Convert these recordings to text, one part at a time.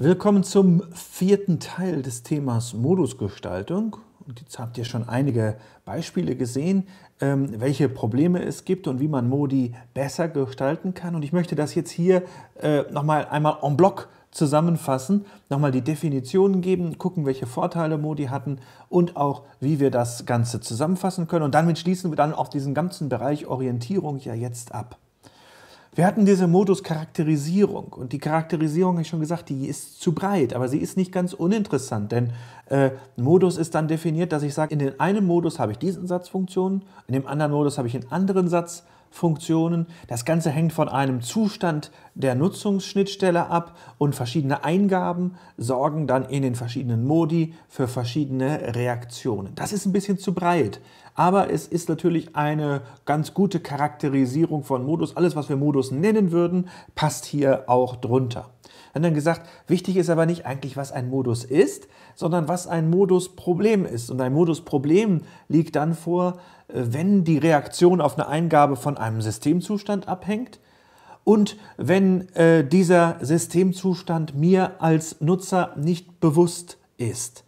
Willkommen zum vierten Teil des Themas Modusgestaltung. Und jetzt habt ihr schon einige Beispiele gesehen, ähm, welche Probleme es gibt und wie man Modi besser gestalten kann. Und ich möchte das jetzt hier äh, nochmal einmal en bloc zusammenfassen, nochmal die Definitionen geben, gucken, welche Vorteile Modi hatten und auch, wie wir das Ganze zusammenfassen können. Und damit schließen wir dann auch diesen ganzen Bereich Orientierung ja jetzt ab. Wir hatten diese Modus Charakterisierung und die Charakterisierung, habe ich schon gesagt, die ist zu breit, aber sie ist nicht ganz uninteressant, denn äh, Modus ist dann definiert, dass ich sage, in dem einen Modus habe ich diesen Satzfunktionen, in dem anderen Modus habe ich einen anderen Satz Funktionen. Das Ganze hängt von einem Zustand der Nutzungsschnittstelle ab und verschiedene Eingaben sorgen dann in den verschiedenen Modi für verschiedene Reaktionen. Das ist ein bisschen zu breit, aber es ist natürlich eine ganz gute Charakterisierung von Modus. Alles, was wir Modus nennen würden, passt hier auch drunter haben dann gesagt, wichtig ist aber nicht eigentlich, was ein Modus ist, sondern was ein Modusproblem ist. Und ein Modusproblem liegt dann vor, äh, wenn die Reaktion auf eine Eingabe von einem Systemzustand abhängt und wenn äh, dieser Systemzustand mir als Nutzer nicht bewusst ist.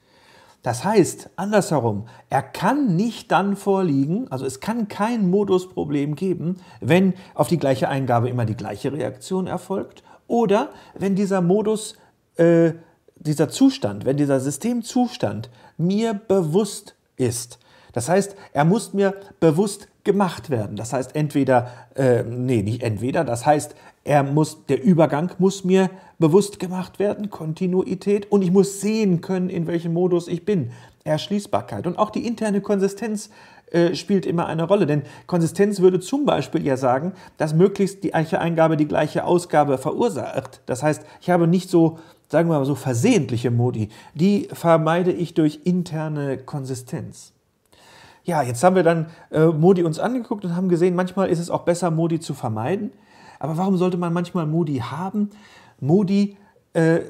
Das heißt, andersherum, er kann nicht dann vorliegen, also es kann kein Modusproblem geben, wenn auf die gleiche Eingabe immer die gleiche Reaktion erfolgt oder wenn dieser Modus, äh, dieser Zustand, wenn dieser Systemzustand mir bewusst ist. Das heißt, er muss mir bewusst gemacht werden. Das heißt, entweder, äh, nee, nicht entweder, das heißt, er muss, der Übergang muss mir bewusst gemacht werden, Kontinuität, und ich muss sehen können, in welchem Modus ich bin. Erschließbarkeit und auch die interne Konsistenz äh, spielt immer eine Rolle. Denn Konsistenz würde zum Beispiel ja sagen, dass möglichst die gleiche Eingabe die gleiche Ausgabe verursacht. Das heißt, ich habe nicht so, sagen wir mal so, versehentliche Modi. Die vermeide ich durch interne Konsistenz. Ja, jetzt haben wir dann äh, Modi uns angeguckt und haben gesehen, manchmal ist es auch besser, Modi zu vermeiden. Aber warum sollte man manchmal Modi haben? Modi äh,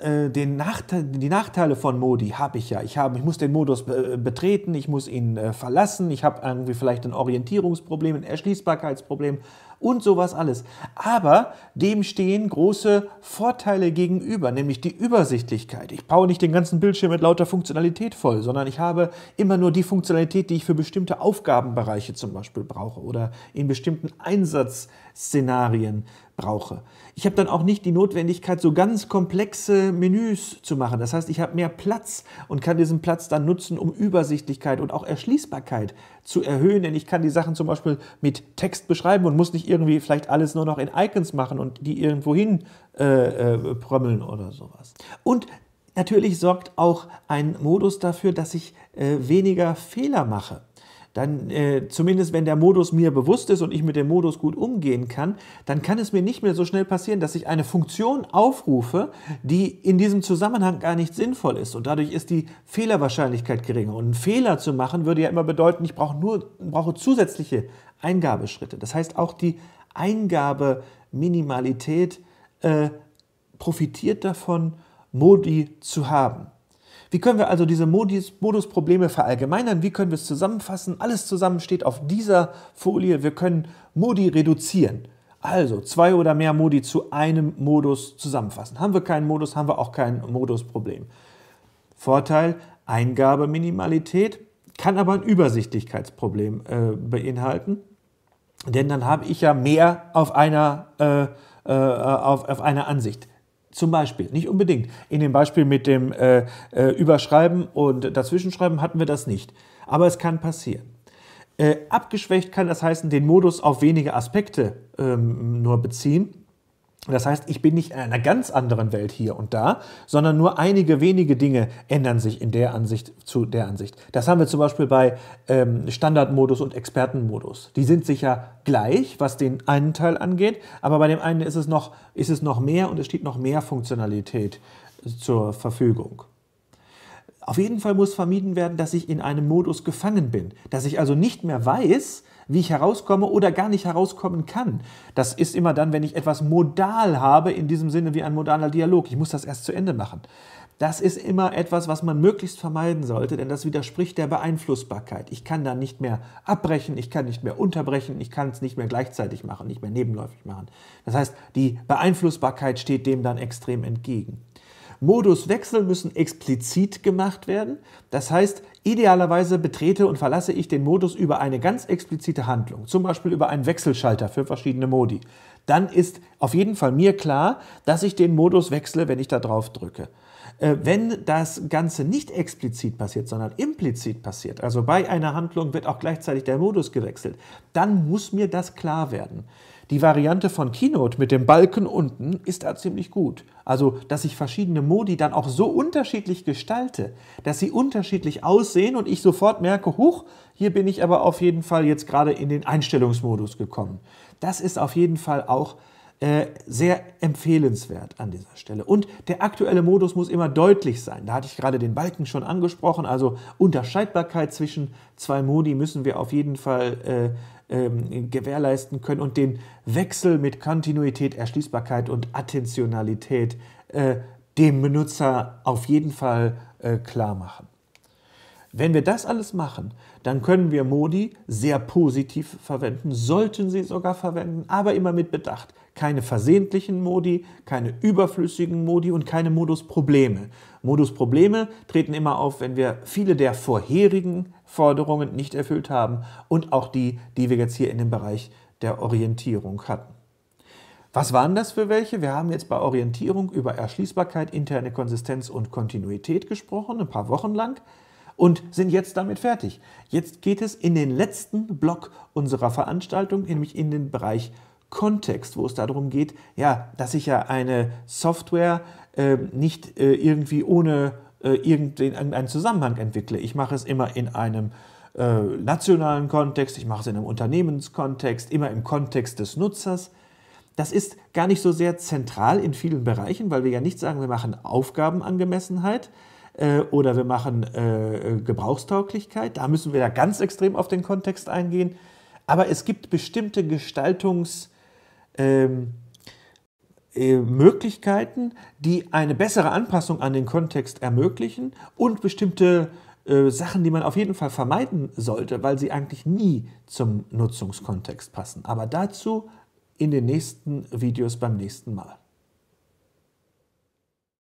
äh, den Nachteil, die Nachteile von Modi habe ich ja. Ich, hab, ich muss den Modus be äh, betreten, ich muss ihn äh, verlassen, ich habe irgendwie vielleicht ein Orientierungsproblem, ein Erschließbarkeitsproblem und sowas alles. Aber dem stehen große Vorteile gegenüber, nämlich die Übersichtlichkeit. Ich baue nicht den ganzen Bildschirm mit lauter Funktionalität voll, sondern ich habe immer nur die Funktionalität, die ich für bestimmte Aufgabenbereiche zum Beispiel brauche oder in bestimmten Einsatzszenarien brauche. Ich habe dann auch nicht die Notwendigkeit, so ganz komplexe Menüs zu machen. Das heißt, ich habe mehr Platz und kann diesen Platz dann nutzen, um Übersichtlichkeit und auch Erschließbarkeit zu erhöhen. Denn ich kann die Sachen zum Beispiel mit Text beschreiben und muss nicht irgendwie vielleicht alles nur noch in Icons machen und die irgendwo hin äh, äh, prömmeln oder sowas. Und natürlich sorgt auch ein Modus dafür, dass ich äh, weniger Fehler mache dann äh, zumindest wenn der Modus mir bewusst ist und ich mit dem Modus gut umgehen kann, dann kann es mir nicht mehr so schnell passieren, dass ich eine Funktion aufrufe, die in diesem Zusammenhang gar nicht sinnvoll ist. Und dadurch ist die Fehlerwahrscheinlichkeit geringer. Und einen Fehler zu machen würde ja immer bedeuten, ich brauche nur brauche zusätzliche Eingabeschritte. Das heißt, auch die Eingabeminimalität äh, profitiert davon, Modi zu haben. Wie können wir also diese Modusprobleme verallgemeinern? Wie können wir es zusammenfassen? Alles zusammen steht auf dieser Folie. Wir können Modi reduzieren. Also zwei oder mehr Modi zu einem Modus zusammenfassen. Haben wir keinen Modus, haben wir auch kein Modusproblem. Vorteil, Eingabeminimalität, kann aber ein Übersichtlichkeitsproblem äh, beinhalten. Denn dann habe ich ja mehr auf einer, äh, äh, auf, auf einer Ansicht. Zum Beispiel, nicht unbedingt. In dem Beispiel mit dem äh, äh, Überschreiben und Dazwischenschreiben hatten wir das nicht. Aber es kann passieren. Äh, abgeschwächt kann das heißen, den Modus auf wenige Aspekte ähm, nur beziehen. Das heißt, ich bin nicht in einer ganz anderen Welt hier und da, sondern nur einige wenige Dinge ändern sich in der Ansicht zu der Ansicht. Das haben wir zum Beispiel bei ähm, Standardmodus und Expertenmodus. Die sind sicher gleich, was den einen Teil angeht, aber bei dem einen ist es noch, ist es noch mehr und es steht noch mehr Funktionalität zur Verfügung. Auf jeden Fall muss vermieden werden, dass ich in einem Modus gefangen bin, dass ich also nicht mehr weiß, wie ich herauskomme oder gar nicht herauskommen kann. Das ist immer dann, wenn ich etwas modal habe, in diesem Sinne wie ein modaler Dialog. Ich muss das erst zu Ende machen. Das ist immer etwas, was man möglichst vermeiden sollte, denn das widerspricht der Beeinflussbarkeit. Ich kann da nicht mehr abbrechen, ich kann nicht mehr unterbrechen, ich kann es nicht mehr gleichzeitig machen, nicht mehr nebenläufig machen. Das heißt, die Beeinflussbarkeit steht dem dann extrem entgegen. Moduswechsel müssen explizit gemacht werden. Das heißt, idealerweise betrete und verlasse ich den Modus über eine ganz explizite Handlung, zum Beispiel über einen Wechselschalter für verschiedene Modi. Dann ist auf jeden Fall mir klar, dass ich den Modus wechsle, wenn ich da drauf drücke. Äh, wenn das Ganze nicht explizit passiert, sondern implizit passiert, also bei einer Handlung wird auch gleichzeitig der Modus gewechselt, dann muss mir das klar werden. Die Variante von Keynote mit dem Balken unten ist da ziemlich gut. Also, dass ich verschiedene Modi dann auch so unterschiedlich gestalte, dass sie unterschiedlich aussehen und ich sofort merke, huch, hier bin ich aber auf jeden Fall jetzt gerade in den Einstellungsmodus gekommen. Das ist auf jeden Fall auch äh, sehr empfehlenswert an dieser Stelle. Und der aktuelle Modus muss immer deutlich sein. Da hatte ich gerade den Balken schon angesprochen. Also Unterscheidbarkeit zwischen zwei Modi müssen wir auf jeden Fall äh, ähm, gewährleisten können und den Wechsel mit Kontinuität, Erschließbarkeit und Attentionalität äh, dem Benutzer auf jeden Fall äh, klar machen. Wenn wir das alles machen, dann können wir Modi sehr positiv verwenden, sollten sie sogar verwenden, aber immer mit Bedacht. Keine versehentlichen Modi, keine überflüssigen Modi und keine Modusprobleme. Modusprobleme treten immer auf, wenn wir viele der vorherigen Forderungen nicht erfüllt haben und auch die, die wir jetzt hier in dem Bereich der Orientierung hatten. Was waren das für welche? Wir haben jetzt bei Orientierung über Erschließbarkeit, interne Konsistenz und Kontinuität gesprochen, ein paar Wochen lang und sind jetzt damit fertig. Jetzt geht es in den letzten Block unserer Veranstaltung, nämlich in den Bereich Kontext, wo es darum geht, ja, dass ich ja eine Software äh, nicht äh, irgendwie ohne äh, irgendeinen Zusammenhang entwickle. Ich mache es immer in einem äh, nationalen Kontext, ich mache es in einem Unternehmenskontext, immer im Kontext des Nutzers. Das ist gar nicht so sehr zentral in vielen Bereichen, weil wir ja nicht sagen, wir machen Aufgabenangemessenheit, äh, oder wir machen äh, äh Gebrauchstauglichkeit. Da müssen wir da ganz extrem auf den Kontext eingehen. Aber es gibt bestimmte Gestaltungsmöglichkeiten, ähm, äh, die eine bessere Anpassung an den Kontext ermöglichen und bestimmte äh, Sachen, die man auf jeden Fall vermeiden sollte, weil sie eigentlich nie zum Nutzungskontext passen. Aber dazu in den nächsten Videos beim nächsten Mal.